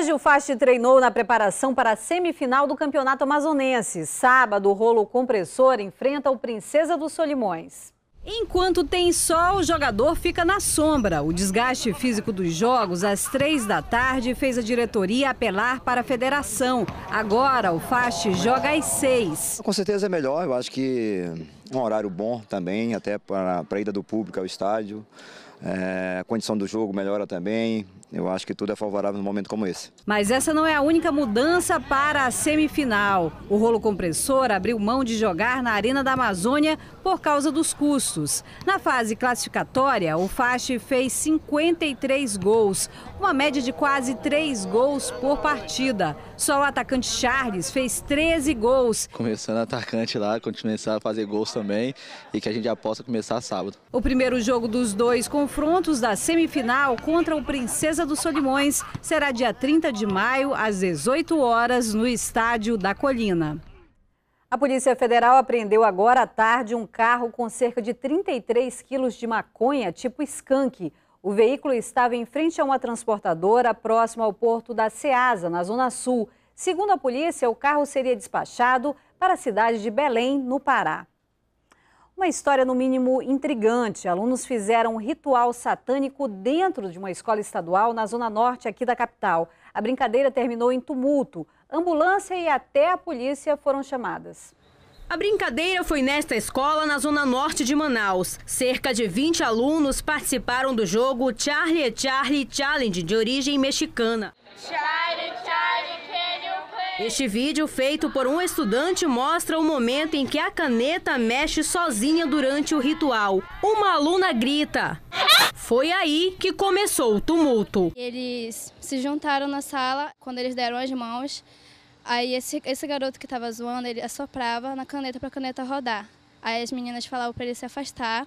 Hoje o Fast treinou na preparação para a semifinal do Campeonato Amazonense. Sábado, o rolo compressor enfrenta o Princesa dos Solimões. Enquanto tem sol, o jogador fica na sombra. O desgaste físico dos jogos, às três da tarde, fez a diretoria apelar para a federação. Agora, o Fast joga às seis. Com certeza é melhor, eu acho que um horário bom também, até para a ida do público ao estádio. É, a condição do jogo melhora também, eu acho que tudo é favorável num momento como esse. Mas essa não é a única mudança para a semifinal. O rolo compressor abriu mão de jogar na Arena da Amazônia por causa dos custos. Na fase classificatória, o Fache fez 53 gols, uma média de quase 3 gols por partida. Só o atacante Charles fez 13 gols. Começando atacante lá, continuando a fazer gols também e que a gente já possa começar sábado. O primeiro jogo dos dois confrontos da semifinal contra o Princesa Casa dos Solimões será dia 30 de maio, às 18 horas, no Estádio da Colina. A Polícia Federal apreendeu agora à tarde um carro com cerca de 33 quilos de maconha, tipo skunk. O veículo estava em frente a uma transportadora próxima ao porto da Ceasa, na Zona Sul. Segundo a polícia, o carro seria despachado para a cidade de Belém, no Pará. Uma história, no mínimo, intrigante. Alunos fizeram um ritual satânico dentro de uma escola estadual na zona norte aqui da capital. A brincadeira terminou em tumulto. Ambulância e até a polícia foram chamadas. A brincadeira foi nesta escola na zona norte de Manaus. Cerca de 20 alunos participaram do jogo Charlie Charlie Challenge, de origem mexicana. Charlie. Este vídeo, feito por um estudante, mostra o momento em que a caneta mexe sozinha durante o ritual. Uma aluna grita. Foi aí que começou o tumulto. Eles se juntaram na sala quando eles deram as mãos. Aí esse, esse garoto que estava zoando, ele assoprava na caneta para a caneta rodar. Aí as meninas falavam para ele se afastar.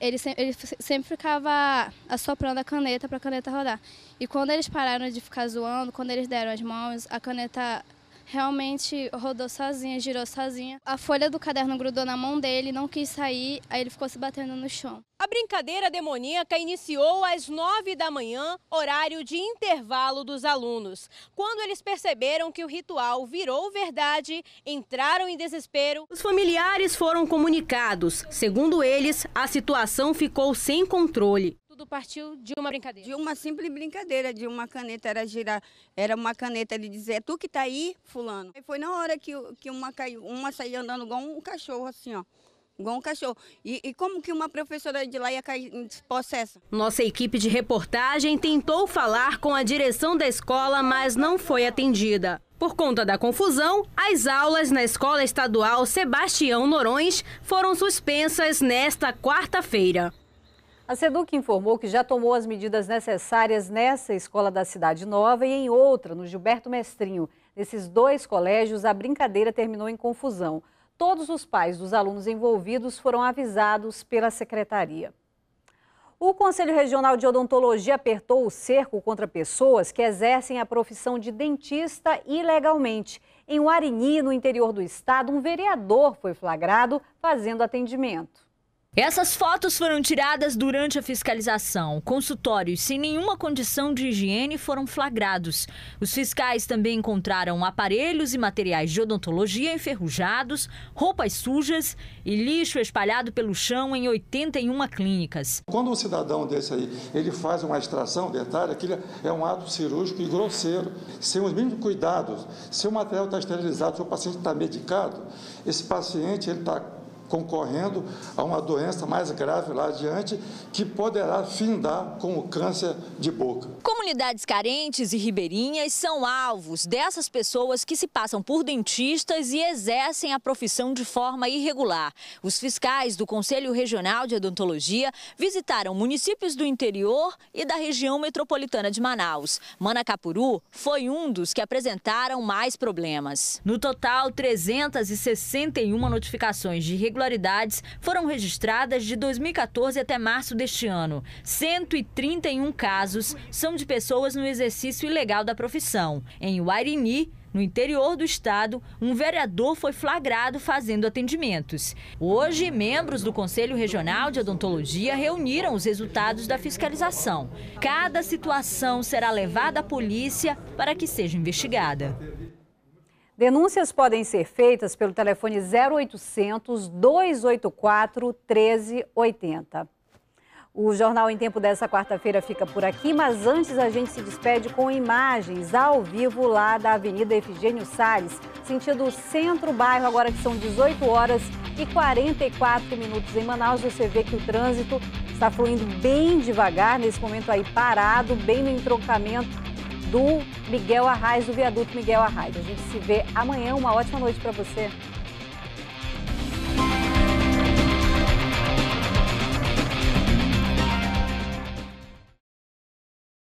Ele, se, ele sempre ficava assoprando a caneta para a caneta rodar. E quando eles pararam de ficar zoando, quando eles deram as mãos, a caneta realmente rodou sozinha, girou sozinha. A folha do caderno grudou na mão dele, não quis sair, aí ele ficou se batendo no chão. A brincadeira demoníaca iniciou às 9 da manhã, horário de intervalo dos alunos. Quando eles perceberam que o ritual virou verdade, entraram em desespero. Os familiares foram comunicados. Segundo eles, a situação ficou sem controle tudo partiu de uma brincadeira. De uma simples brincadeira, de uma caneta, era girar, era uma caneta de dizer, é tu que tá aí, fulano. E foi na hora que, que uma caiu, uma saía andando igual um cachorro, assim, ó. Igual um cachorro. E, e, como que uma professora de lá ia cair em processo? Nossa equipe de reportagem tentou falar com a direção da escola, mas não foi atendida. Por conta da confusão, as aulas na Escola Estadual Sebastião Norões foram suspensas nesta quarta-feira. A SEDUC informou que já tomou as medidas necessárias nessa escola da Cidade Nova e em outra, no Gilberto Mestrinho. Nesses dois colégios, a brincadeira terminou em confusão. Todos os pais dos alunos envolvidos foram avisados pela secretaria. O Conselho Regional de Odontologia apertou o cerco contra pessoas que exercem a profissão de dentista ilegalmente. Em Uarini, no interior do estado, um vereador foi flagrado fazendo atendimento. Essas fotos foram tiradas durante a fiscalização. Consultórios sem nenhuma condição de higiene foram flagrados. Os fiscais também encontraram aparelhos e materiais de odontologia enferrujados, roupas sujas e lixo espalhado pelo chão em 81 clínicas. Quando um cidadão desse aí, ele faz uma extração dentária, aquilo é um ato cirúrgico e grosseiro, sem os mínimos cuidados. Se o material está esterilizado, se o paciente está medicado, esse paciente ele está concorrendo a uma doença mais grave lá adiante, que poderá findar com o câncer de boca. Comunidades carentes e ribeirinhas são alvos dessas pessoas que se passam por dentistas e exercem a profissão de forma irregular. Os fiscais do Conselho Regional de Odontologia visitaram municípios do interior e da região metropolitana de Manaus. Manacapuru foi um dos que apresentaram mais problemas. No total, 361 notificações de irregularidade irregularidades foram registradas de 2014 até março deste ano. 131 casos são de pessoas no exercício ilegal da profissão. Em Guarini, no interior do estado, um vereador foi flagrado fazendo atendimentos. Hoje, membros do Conselho Regional de Odontologia reuniram os resultados da fiscalização. Cada situação será levada à polícia para que seja investigada. Denúncias podem ser feitas pelo telefone 0800 284 1380. O Jornal em Tempo dessa quarta-feira fica por aqui, mas antes a gente se despede com imagens ao vivo lá da Avenida Efigênio Salles, sentido centro-bairro, agora que são 18 horas e 44 minutos em Manaus. Você vê que o trânsito está fluindo bem devagar, nesse momento aí parado, bem no entroncamento do Miguel Arraes, do viaduto Miguel Arraes. A gente se vê amanhã. Uma ótima noite para você.